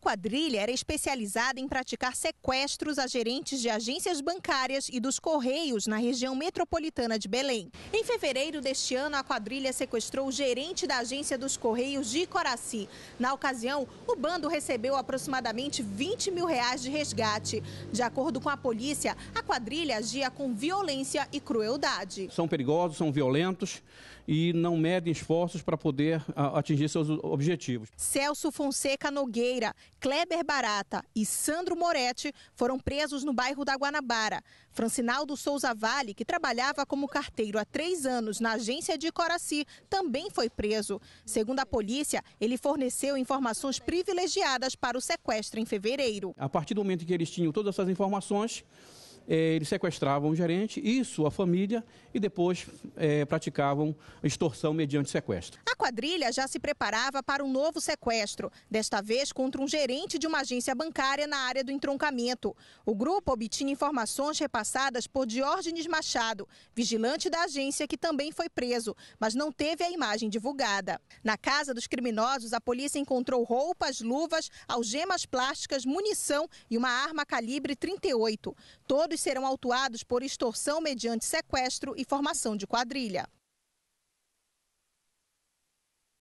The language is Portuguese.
quadrilha era especializada em praticar sequestros a gerentes de agências bancárias e dos Correios na região metropolitana de Belém. Em fevereiro deste ano, a quadrilha sequestrou o gerente da agência dos Correios de Coraci. Na ocasião, o bando recebeu aproximadamente 20 mil reais de resgate. De acordo com a polícia, a quadrilha agia com violência e crueldade. São perigosos, são violentos e não medem esforços para poder ah, atingir seus objetivos. Celso Fonseca Nogueira Kleber Barata e Sandro Moretti foram presos no bairro da Guanabara. Francinaldo Souza Vale, que trabalhava como carteiro há três anos na agência de Coraci, também foi preso. Segundo a polícia, ele forneceu informações privilegiadas para o sequestro em fevereiro. A partir do momento que eles tinham todas essas informações, eh, eles sequestravam o gerente e sua família e depois é, praticavam extorsão mediante sequestro. A quadrilha já se preparava para um novo sequestro, desta vez contra um gerente de uma agência bancária na área do entroncamento. O grupo obtinha informações repassadas por Diógenes Machado, vigilante da agência que também foi preso, mas não teve a imagem divulgada. Na casa dos criminosos, a polícia encontrou roupas, luvas, algemas plásticas, munição e uma arma calibre 38. Todos serão autuados por extorsão mediante sequestro e formação de quadrilha.